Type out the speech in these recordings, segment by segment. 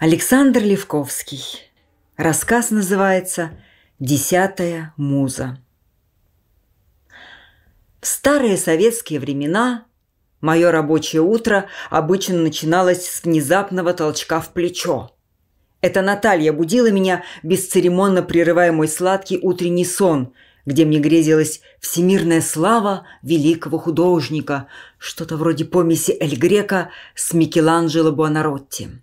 Александр Левковский. Рассказ называется «Десятая муза». В старые советские времена мое рабочее утро обычно начиналось с внезапного толчка в плечо. Это Наталья будила меня, бесцеремонно прерывая мой сладкий утренний сон, где мне грезилась всемирная слава великого художника, что-то вроде помеси Эль Грека с Микеланджело Буонаротти.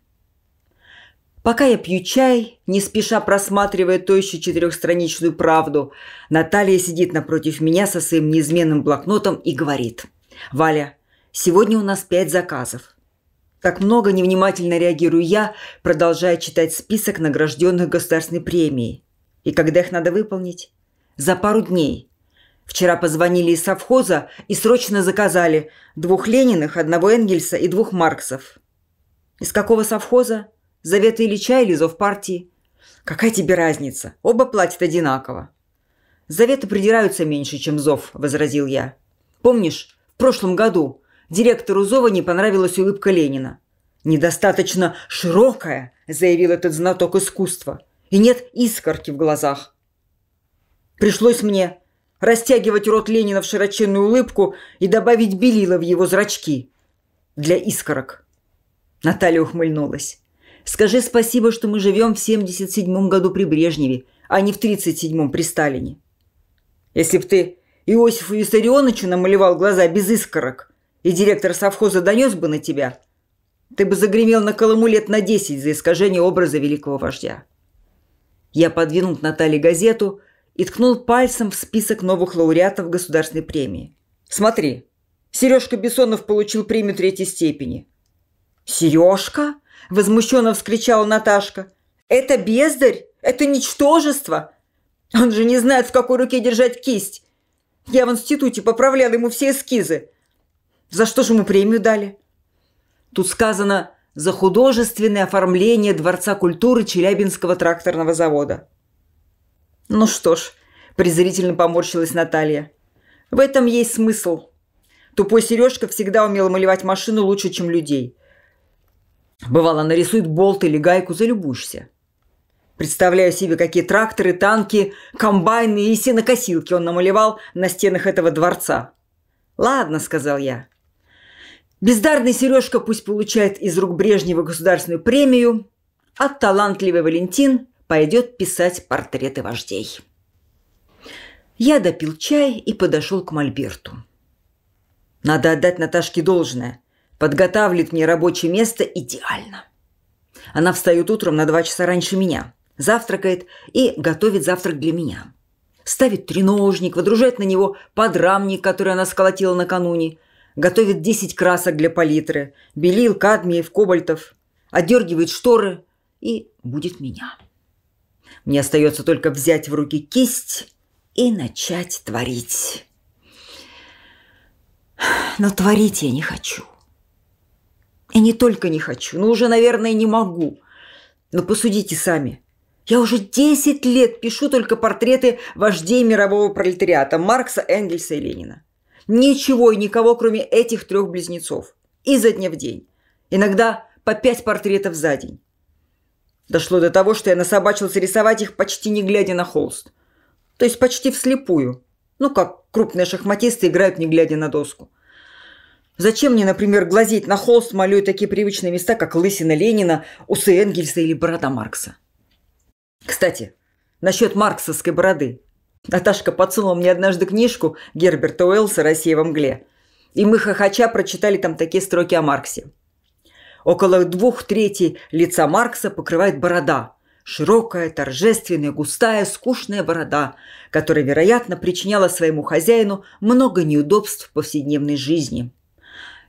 Пока я пью чай, не спеша просматривая то еще четырехстраничную правду, Наталья сидит напротив меня со своим неизменным блокнотом и говорит. «Валя, сегодня у нас пять заказов». Так много невнимательно реагирую я, продолжая читать список награжденных государственной премией. И когда их надо выполнить? За пару дней. Вчера позвонили из совхоза и срочно заказали двух Лениных, одного Энгельса и двух Марксов. Из какого совхоза? Завета Ильича или зов партии? Какая тебе разница? Оба платят одинаково. Заветы придираются меньше, чем зов, возразил я. Помнишь, в прошлом году директору зова не понравилась улыбка Ленина. Недостаточно широкая, заявил этот знаток искусства. И нет искорки в глазах. Пришлось мне растягивать рот Ленина в широченную улыбку и добавить белила в его зрачки для искорок. Наталья ухмыльнулась. Скажи спасибо, что мы живем в 77-м году при Брежневе, а не в 37-м при Сталине. Если б ты Иосифу Виссарионовичу намалевал глаза без искорок, и директор совхоза донес бы на тебя, ты бы загремел на Колыму лет на 10 за искажение образа великого вождя. Я подвинул к Наталье газету и ткнул пальцем в список новых лауреатов государственной премии. «Смотри, Сережка Бессонов получил премию третьей степени». «Сережка?» – возмущенно вскричала Наташка. «Это бездарь! Это ничтожество! Он же не знает, в какой руке держать кисть! Я в институте поправляла ему все эскизы! За что же ему премию дали?» Тут сказано «За художественное оформление Дворца культуры Челябинского тракторного завода». «Ну что ж», – презрительно поморщилась Наталья, – «в этом есть смысл. Тупой Сережка всегда умел малевать машину лучше, чем людей. Бывало, нарисует болт или гайку, залюбуешься. Представляю себе, какие тракторы, танки, комбайны и сенокосилки он намалевал на стенах этого дворца. «Ладно», — сказал я. «Бездарный Сережка пусть получает из рук Брежнева государственную премию, а талантливый Валентин пойдет писать портреты вождей». Я допил чай и подошел к Мольберту. Надо отдать Наташке должное подготавливает мне рабочее место идеально. Она встает утром на два часа раньше меня, завтракает и готовит завтрак для меня. Ставит треножник, водружает на него подрамник, который она сколотила накануне, готовит 10 красок для палитры, белил, кадмиев, кобальтов, отдергивает шторы и будет меня. Мне остается только взять в руки кисть и начать творить. Но творить я не хочу. Я не только не хочу, но уже, наверное, не могу. Но посудите сами. Я уже 10 лет пишу только портреты вождей мирового пролетариата Маркса, Энгельса и Ленина. Ничего и никого, кроме этих трех близнецов. Изо дня в день. Иногда по пять портретов за день. Дошло до того, что я насобачился рисовать их почти не глядя на холст. То есть почти вслепую. Ну, как крупные шахматисты играют, не глядя на доску. Зачем мне, например, глазеть на холст, малюя такие привычные места, как лысина Ленина, усы Энгельса или борода Маркса? Кстати, насчет марксовской бороды. Наташка подсунула мне однажды книжку Герберта Уэллса «Россия в мгле». И мы хохоча прочитали там такие строки о Марксе. Около двух третей лица Маркса покрывает борода – широкая, торжественная, густая, скучная борода, которая, вероятно, причиняла своему хозяину много неудобств в повседневной жизни –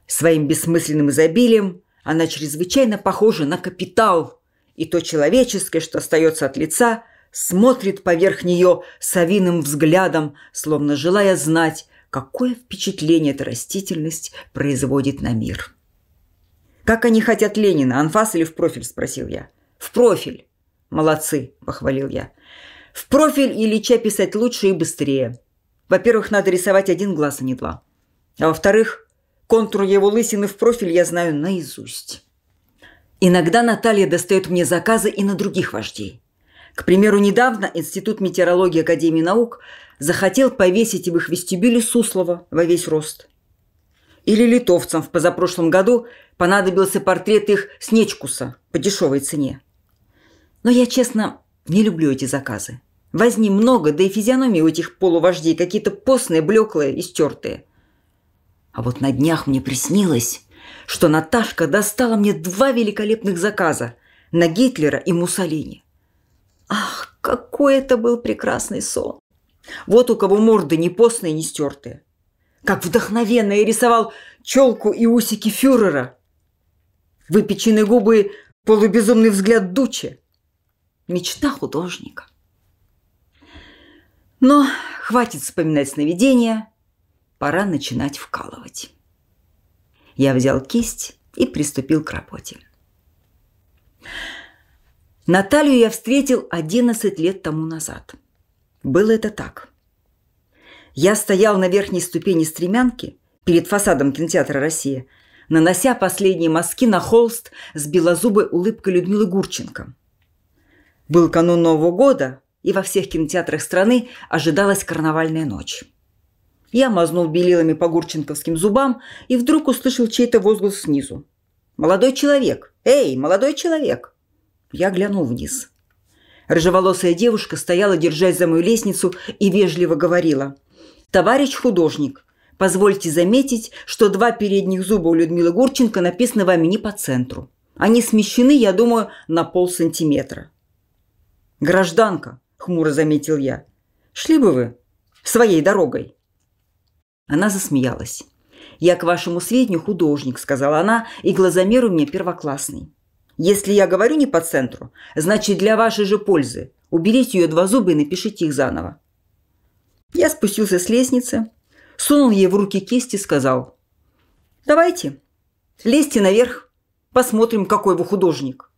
Своим бессмысленным изобилием она чрезвычайно похожа на капитал, и то человеческое, что остается от лица, смотрит поверх нее совиным взглядом, словно желая знать, какое впечатление эта растительность производит на мир. «Как они хотят Ленина, анфас или в профиль?» – спросил я. «В профиль!» «Молодцы!» – похвалил я. «В профиль Ильича писать лучше и быстрее. Во-первых, надо рисовать один глаз, а не два. А во-вторых, Контур его лысины в профиль я знаю наизусть. Иногда Наталья достает мне заказы и на других вождей. К примеру, недавно Институт метеорологии Академии наук захотел повесить в их вестибюле Суслова во весь рост. Или литовцам в позапрошлом году понадобился портрет их Снечкуса по дешевой цене. Но я, честно, не люблю эти заказы. Возни много, да и физиономии у этих полувождей какие-то постные, блеклые и стертые – а вот на днях мне приснилось, что Наташка достала мне два великолепных заказа на Гитлера и Муссолини. Ах, какой это был прекрасный сон! Вот у кого морды не постные, не стертые. Как вдохновенно я рисовал челку и усики фюрера. Выпечены губы, полубезумный взгляд Дучи. Мечта художника. Но хватит вспоминать сновидения – Пора начинать вкалывать. Я взял кисть и приступил к работе. Наталью я встретил 11 лет тому назад. Было это так. Я стоял на верхней ступени стремянки перед фасадом кинотеатра «Россия», нанося последние мазки на холст с белозубой улыбкой Людмилы Гурченко. Был канун Нового года, и во всех кинотеатрах страны ожидалась карнавальная ночь. Я мазнул белилами по гурченковским зубам и вдруг услышал чей-то возглас снизу. «Молодой человек! Эй, молодой человек!» Я глянул вниз. Рыжеволосая девушка стояла, держась за мою лестницу, и вежливо говорила. «Товарищ художник, позвольте заметить, что два передних зуба у Людмилы Гурченко написаны вами не по центру. Они смещены, я думаю, на полсантиметра». «Гражданка», – хмуро заметил я, – «шли бы вы своей дорогой». Она засмеялась. «Я, к вашему сведению, художник», – сказала она, – «и глазомер у меня первоклассный. Если я говорю не по центру, значит, для вашей же пользы. Уберите ее два зуба и напишите их заново». Я спустился с лестницы, сунул ей в руки кисти и сказал, «Давайте, лезьте наверх, посмотрим, какой вы художник».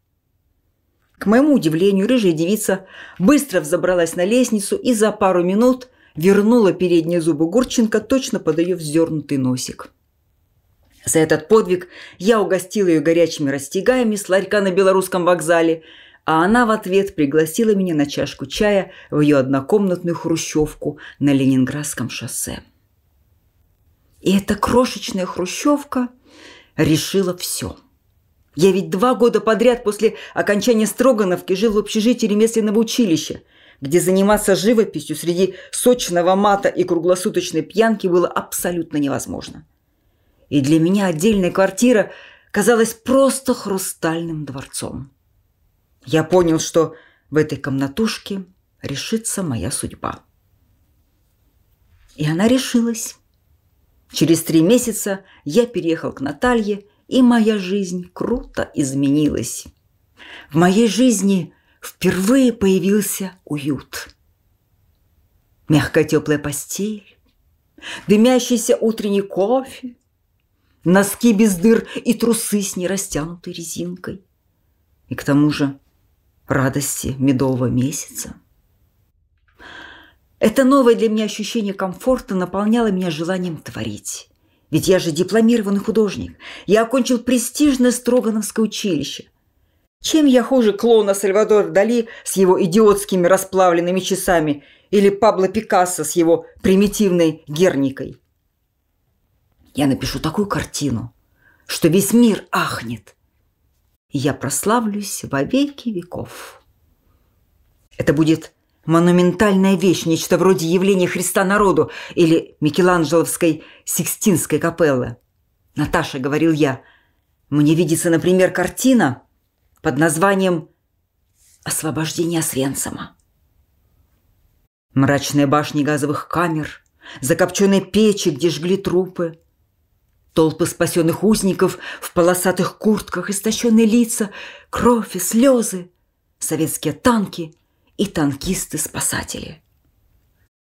К моему удивлению, рыжая девица быстро взобралась на лестницу и за пару минут – вернула передние зубы Гурченко точно под ее вздернутый носик. За этот подвиг я угостила ее горячими растягаями с ларька на белорусском вокзале, а она в ответ пригласила меня на чашку чая в ее однокомнатную хрущевку на Ленинградском шоссе. И эта крошечная хрущевка решила все. Я ведь два года подряд после окончания Строгановки жил в общежитии ремесленного училища – где заниматься живописью среди сочного мата и круглосуточной пьянки было абсолютно невозможно. И для меня отдельная квартира казалась просто хрустальным дворцом. Я понял, что в этой комнатушке решится моя судьба. И она решилась. Через три месяца я переехал к Наталье, и моя жизнь круто изменилась. В моей жизни – впервые появился уют. Мягкая теплая постель, дымящийся утренний кофе, носки без дыр и трусы с нерастянутой резинкой. И к тому же радости медового месяца. Это новое для меня ощущение комфорта наполняло меня желанием творить. Ведь я же дипломированный художник. Я окончил престижное Строгановское училище – чем я хуже клоуна Сальвадора Дали с его идиотскими расплавленными часами или Пабло Пикассо с его примитивной герникой? Я напишу такую картину, что весь мир ахнет. И я прославлюсь во веки веков. Это будет монументальная вещь, нечто вроде явления Христа народу или Микеланджеловской Сикстинской капеллы. Наташа, говорил я, мне видится, например, картина – под названием «Освобождение Свенсома Мрачные башни газовых камер, закопченные печи, где жгли трупы, толпы спасенных узников в полосатых куртках, истощенные лица, кровь и слезы, советские танки и танкисты-спасатели.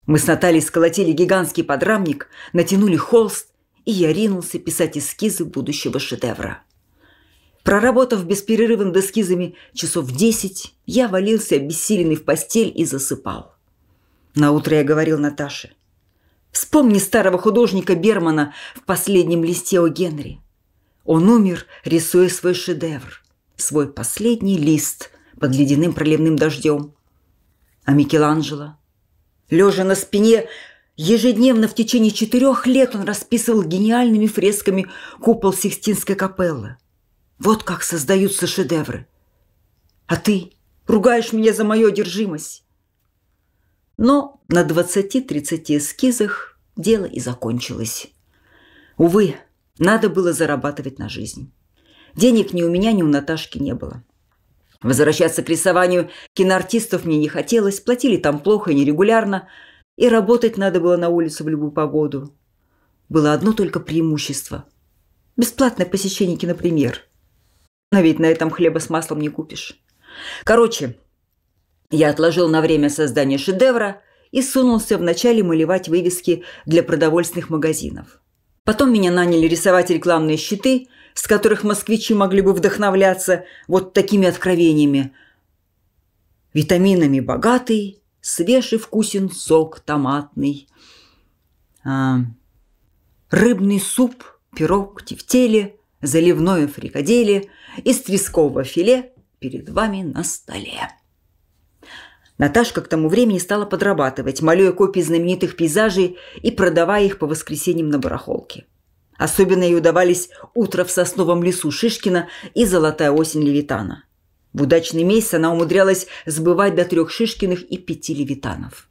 Мы с Натальей сколотили гигантский подрамник, натянули холст, и я ринулся писать эскизы будущего шедевра. Проработав без перерыва над эскизами часов десять, я валился обессиленный в постель и засыпал. Наутро я говорил Наташе. «Вспомни старого художника Бермана в последнем листе о Генри. Он умер, рисуя свой шедевр, свой последний лист под ледяным проливным дождем. А Микеланджело? Лежа на спине, ежедневно в течение четырех лет он расписывал гениальными фресками купол Сикстинской капеллы – вот как создаются шедевры. А ты ругаешь меня за мою одержимость. Но на 20-30 эскизах дело и закончилось. Увы, надо было зарабатывать на жизнь. Денег ни у меня, ни у Наташки не было. Возвращаться к рисованию киноартистов мне не хотелось, платили там плохо и нерегулярно, и работать надо было на улице в любую погоду. Было одно только преимущество – бесплатное посещение кинопремьер – но ведь на этом хлеба с маслом не купишь. Короче, я отложил на время создание шедевра и сунулся вначале малевать вывески для продовольственных магазинов. Потом меня наняли рисовать рекламные щиты, с которых москвичи могли бы вдохновляться вот такими откровениями. Витаминами богатый, свежий, вкусен сок томатный. А, рыбный суп, пирог, тефтели, заливное фрикадели – из трескового филе перед вами на столе. Наташка к тому времени стала подрабатывать, малюя копии знаменитых пейзажей и продавая их по воскресеньям на барахолке. Особенно ей удавались «Утро в сосновом лесу» Шишкина и «Золотая осень Левитана». В удачный месяц она умудрялась сбывать до трех Шишкиных и пяти Левитанов.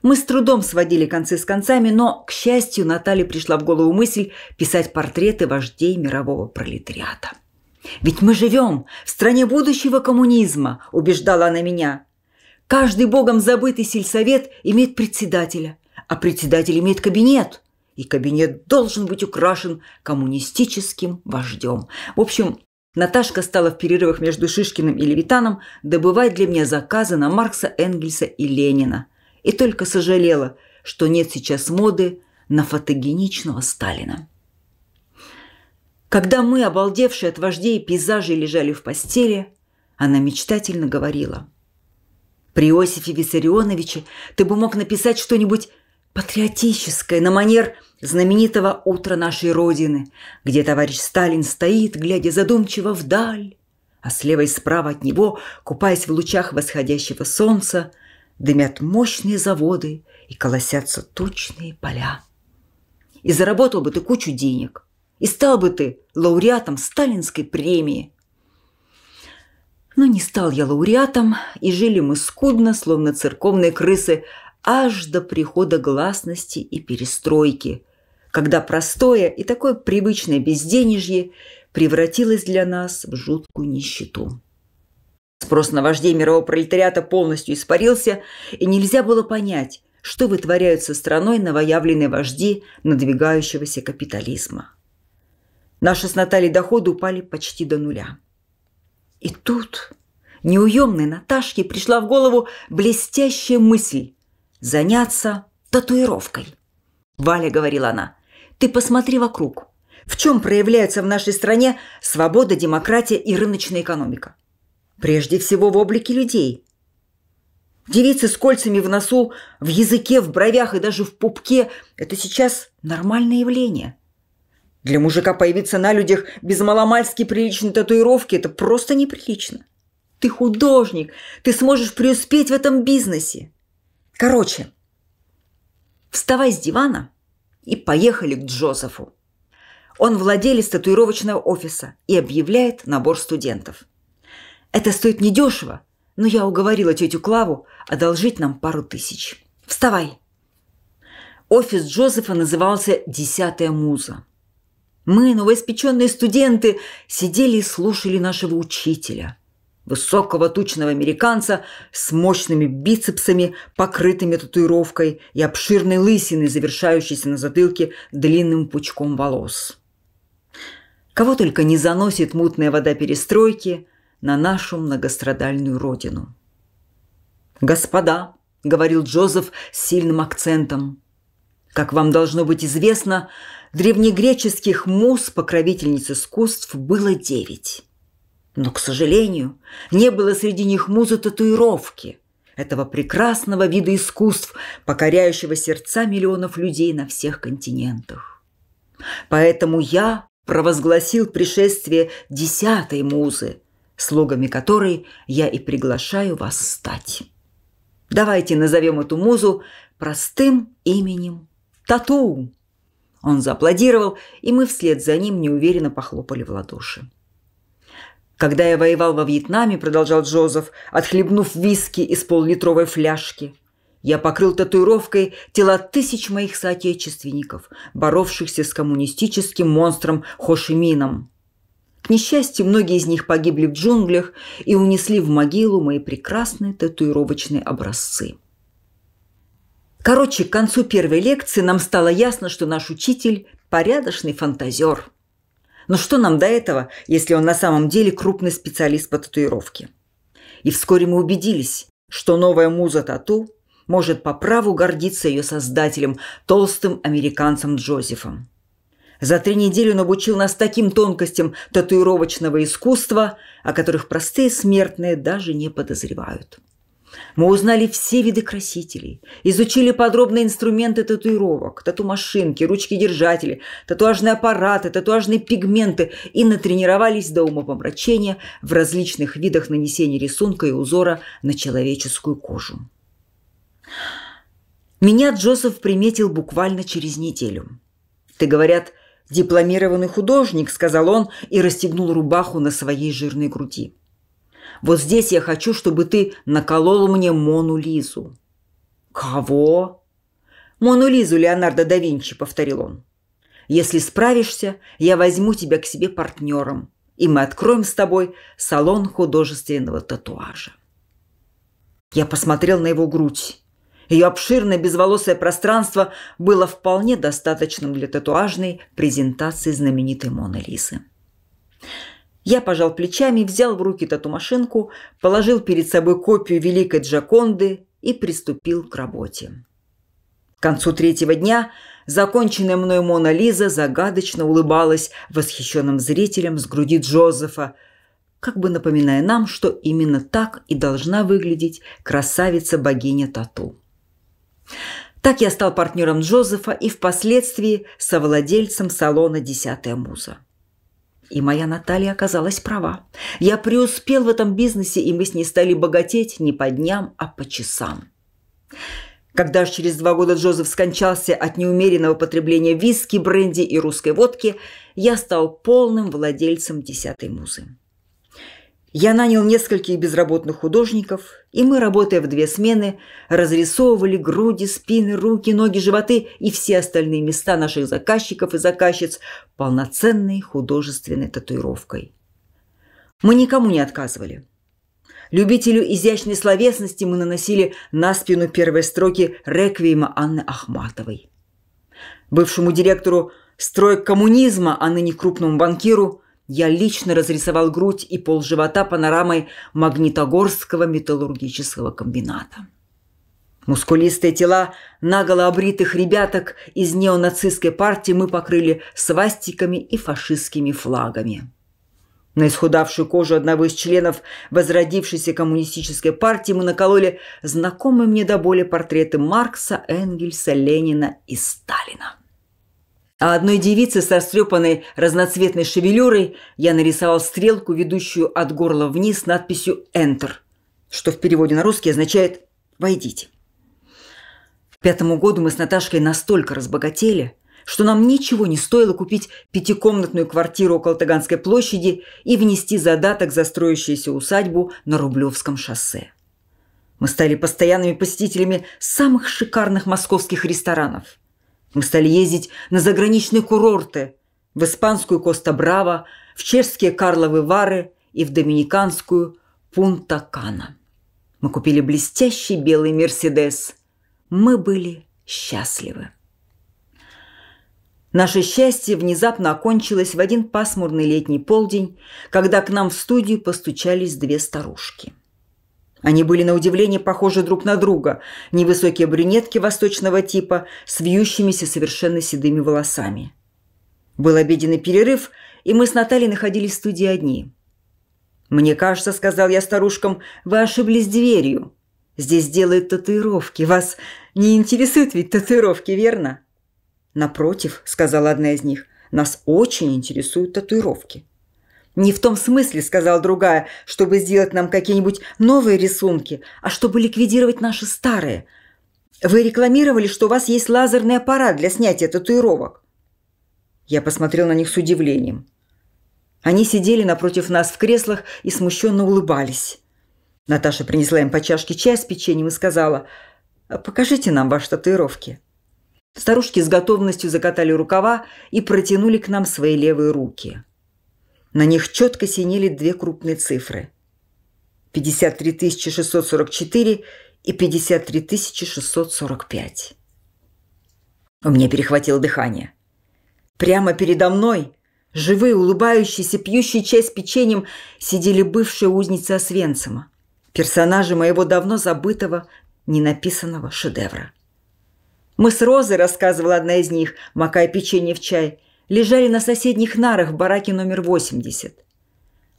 Мы с трудом сводили концы с концами, но, к счастью, Наталье пришла в голову мысль писать портреты вождей мирового пролетариата. Ведь мы живем в стране будущего коммунизма, убеждала она меня. Каждый богом забытый сельсовет имеет председателя, а председатель имеет кабинет. И кабинет должен быть украшен коммунистическим вождем. В общем, Наташка стала в перерывах между Шишкиным и Левитаном добывать для меня заказы на Маркса, Энгельса и Ленина. И только сожалела, что нет сейчас моды на фотогеничного Сталина. Когда мы, обалдевшие от вождей пейзажей, лежали в постели, она мечтательно говорила. «При Иосифе Виссарионовиче ты бы мог написать что-нибудь патриотическое на манер знаменитого «Утра нашей Родины», где товарищ Сталин стоит, глядя задумчиво вдаль, а слева и справа от него, купаясь в лучах восходящего солнца, дымят мощные заводы и колосятся тучные поля. И заработал бы ты кучу денег, и стал бы ты лауреатом сталинской премии. Но не стал я лауреатом, и жили мы скудно, словно церковные крысы, аж до прихода гласности и перестройки, когда простое и такое привычное безденежье превратилось для нас в жуткую нищету. Спрос на вождей мирового пролетариата полностью испарился, и нельзя было понять, что вытворяют со страной новоявленные вожди надвигающегося капитализма. Наши с Натальей доходы упали почти до нуля. И тут неуемной Наташке пришла в голову блестящая мысль – заняться татуировкой. «Валя», – говорила она, – «ты посмотри вокруг. В чем проявляется в нашей стране свобода, демократия и рыночная экономика? Прежде всего в облике людей. Девицы с кольцами в носу, в языке, в бровях и даже в пупке – это сейчас нормальное явление – для мужика появиться на людях без маломальски приличной татуировки – это просто неприлично. Ты художник, ты сможешь преуспеть в этом бизнесе. Короче, вставай с дивана и поехали к Джозефу. Он владелец татуировочного офиса и объявляет набор студентов. Это стоит недешево, но я уговорила тетю Клаву одолжить нам пару тысяч. Вставай! Офис Джозефа назывался «Десятая муза». Мы, новоиспеченные студенты, сидели и слушали нашего учителя, высокого тучного американца с мощными бицепсами, покрытыми татуировкой и обширной лысиной, завершающейся на затылке длинным пучком волос. Кого только не заносит мутная вода перестройки на нашу многострадальную родину. «Господа», — говорил Джозеф с сильным акцентом, — «как вам должно быть известно, — древнегреческих муз, покровительниц искусств, было девять. Но, к сожалению, не было среди них музы татуировки, этого прекрасного вида искусств, покоряющего сердца миллионов людей на всех континентах. Поэтому я провозгласил пришествие десятой музы, слогами которой я и приглашаю вас стать. Давайте назовем эту музу простым именем Тату. Он зааплодировал, и мы вслед за ним неуверенно похлопали в ладоши. Когда я воевал во Вьетнаме, продолжал Джозеф, отхлебнув виски из поллитровой фляжки, я покрыл татуировкой тела тысяч моих соотечественников, боровшихся с коммунистическим монстром Хошимином. К несчастью, многие из них погибли в джунглях и унесли в могилу мои прекрасные татуировочные образцы – Короче, к концу первой лекции нам стало ясно, что наш учитель – порядочный фантазер. Но что нам до этого, если он на самом деле крупный специалист по татуировке? И вскоре мы убедились, что новая муза тату может по праву гордиться ее создателем, толстым американцем Джозефом. За три недели он обучил нас таким тонкостям татуировочного искусства, о которых простые смертные даже не подозревают. Мы узнали все виды красителей, изучили подробно инструменты татуировок, тату-машинки, ручки-держатели, татуажные аппараты, татуажные пигменты и натренировались до умопомрачения в различных видах нанесения рисунка и узора на человеческую кожу. Меня Джозеф приметил буквально через неделю. «Ты, говорят, дипломированный художник», — сказал он и расстегнул рубаху на своей жирной груди. Вот здесь я хочу, чтобы ты наколол мне Мону Лизу». «Кого?» «Мону Лизу Леонардо да Винчи», – повторил он. «Если справишься, я возьму тебя к себе партнером, и мы откроем с тобой салон художественного татуажа». Я посмотрел на его грудь. Ее обширное безволосое пространство было вполне достаточным для татуажной презентации знаменитой Моны Лизы. Я пожал плечами, взял в руки тату-машинку, положил перед собой копию Великой Джаконды и приступил к работе. К концу третьего дня законченная мной Мона Лиза загадочно улыбалась восхищенным зрителям с груди Джозефа, как бы напоминая нам, что именно так и должна выглядеть красавица-богиня Тату. Так я стал партнером Джозефа и впоследствии совладельцем салона «Десятая муза». И моя Наталья оказалась права. Я преуспел в этом бизнесе, и мы с ней стали богатеть не по дням, а по часам. Когда же через два года Джозеф скончался от неумеренного потребления виски, бренди и русской водки, я стал полным владельцем десятой музы. Я нанял нескольких безработных художников, и мы, работая в две смены, разрисовывали груди, спины, руки, ноги, животы и все остальные места наших заказчиков и заказчиц полноценной художественной татуировкой. Мы никому не отказывали. Любителю изящной словесности мы наносили на спину первой строки реквиема Анны Ахматовой. Бывшему директору строек коммунизма, а ныне крупному банкиру – я лично разрисовал грудь и пол живота панорамой Магнитогорского металлургического комбината. Мускулистые тела наголо обритых ребяток из неонацистской партии мы покрыли свастиками и фашистскими флагами. На исхудавшую кожу одного из членов возродившейся коммунистической партии мы накололи знакомые мне до боли портреты Маркса, Энгельса, Ленина и Сталина. А одной девице с растрепанной разноцветной шевелюрой я нарисовал стрелку, ведущую от горла вниз с надписью «Enter», что в переводе на русский означает «Войдите». К пятому году мы с Наташкой настолько разбогатели, что нам ничего не стоило купить пятикомнатную квартиру около Таганской площади и внести задаток за строящуюся усадьбу на Рублевском шоссе. Мы стали постоянными посетителями самых шикарных московских ресторанов – мы стали ездить на заграничные курорты, в испанскую Коста-Браво, в чешские Карловы Вары и в доминиканскую Пунта-Кана. Мы купили блестящий белый «Мерседес». Мы были счастливы. Наше счастье внезапно окончилось в один пасмурный летний полдень, когда к нам в студию постучались две старушки – они были на удивление похожи друг на друга. Невысокие брюнетки восточного типа с вьющимися совершенно седыми волосами. Был обеденный перерыв, и мы с Натальей находились в студии одни. «Мне кажется, — сказал я старушкам, — вы ошиблись дверью. Здесь делают татуировки. Вас не интересуют ведь татуировки, верно?» «Напротив, — сказала одна из них, — нас очень интересуют татуировки». «Не в том смысле», – сказала другая, – «чтобы сделать нам какие-нибудь новые рисунки, а чтобы ликвидировать наши старые. Вы рекламировали, что у вас есть лазерный аппарат для снятия татуировок». Я посмотрел на них с удивлением. Они сидели напротив нас в креслах и смущенно улыбались. Наташа принесла им по чашке чая с печеньем и сказала, «Покажите нам ваши татуировки». Старушки с готовностью закатали рукава и протянули к нам свои левые руки. На них четко синели две крупные цифры – 53 644 и 53 645. У меня перехватило дыхание. Прямо передо мной, живые, улыбающиеся, пьющие чай с печеньем, сидели бывшие узницы Освенцима, персонажи моего давно забытого, ненаписанного шедевра. «Мы с Розой», – рассказывала одна из них, макая печенье в чай – лежали на соседних нарах в бараке номер 80.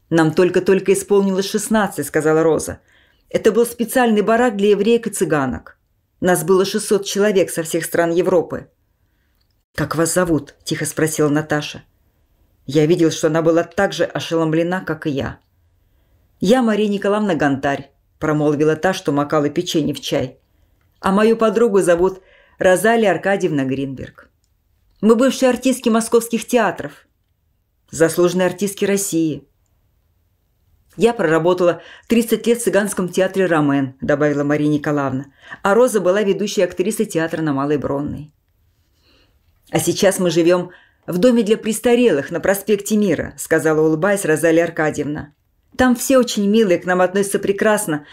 «Нам только-только исполнилось 16», – сказала Роза. «Это был специальный барак для евреек и цыганок. Нас было 600 человек со всех стран Европы». «Как вас зовут?» – тихо спросила Наташа. Я видел, что она была так же ошеломлена, как и я. «Я Мария Николаевна Гонтарь», – промолвила та, что макала печенье в чай. «А мою подругу зовут Розалия Аркадьевна Гринберг». Мы бывшие артистки московских театров, заслуженные артистки России. Я проработала 30 лет в Цыганском театре «Ромен», добавила Мария Николаевна, а Роза была ведущей актрисой театра на Малой Бронной. А сейчас мы живем в доме для престарелых на проспекте Мира, сказала улыбаясь Розалия Аркадьевна. Там все очень милые, к нам относятся прекрасно,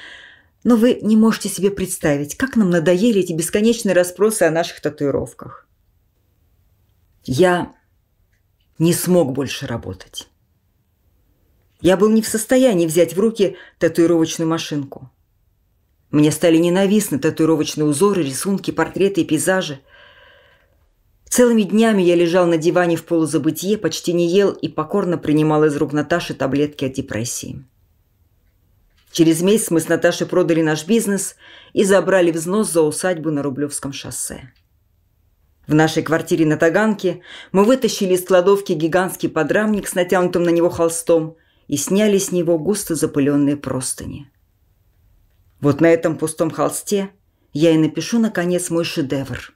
но вы не можете себе представить, как нам надоели эти бесконечные расспросы о наших татуировках. Я не смог больше работать. Я был не в состоянии взять в руки татуировочную машинку. Мне стали ненавистны татуировочные узоры, рисунки, портреты и пейзажи. Целыми днями я лежал на диване в полузабытие, почти не ел и покорно принимал из рук Наташи таблетки от депрессии. Через месяц мы с Наташей продали наш бизнес и забрали взнос за усадьбу на Рублевском шоссе. В нашей квартире на Таганке мы вытащили из кладовки гигантский подрамник с натянутым на него холстом и сняли с него густо запыленные простыни. Вот на этом пустом холсте я и напишу, наконец, мой шедевр.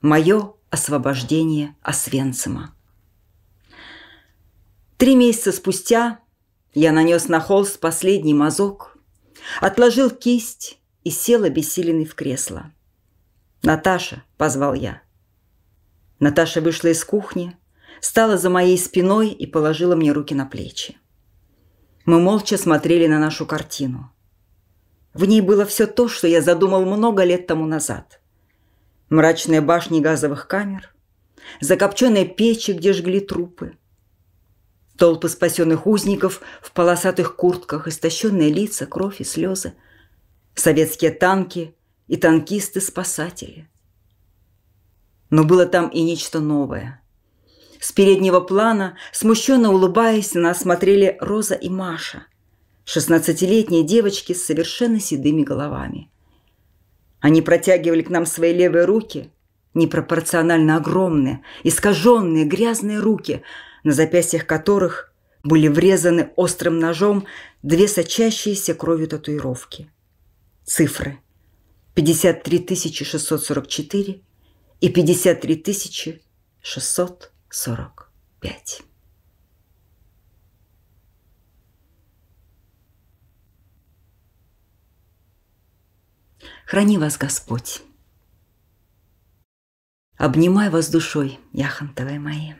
Мое освобождение Освенцима. Три месяца спустя я нанес на холст последний мазок, отложил кисть и сел обессиленный в кресло. «Наташа», — позвал я, — Наташа вышла из кухни, стала за моей спиной и положила мне руки на плечи. Мы молча смотрели на нашу картину. В ней было все то, что я задумал много лет тому назад. Мрачные башни газовых камер, закопченные печи, где жгли трупы, толпы спасенных узников в полосатых куртках, истощенные лица, кровь и слезы, советские танки и танкисты-спасатели – но было там и нечто новое. С переднего плана, смущенно улыбаясь, на нас смотрели Роза и Маша. Шестнадцатилетние девочки с совершенно седыми головами. Они протягивали к нам свои левые руки, непропорционально огромные, искаженные, грязные руки, на запястьях которых были врезаны острым ножом две сочащиеся кровью татуировки. Цифры. 53 644 и 53 645. Храни вас Господь. Обнимай вас душой, яхонтовые мои.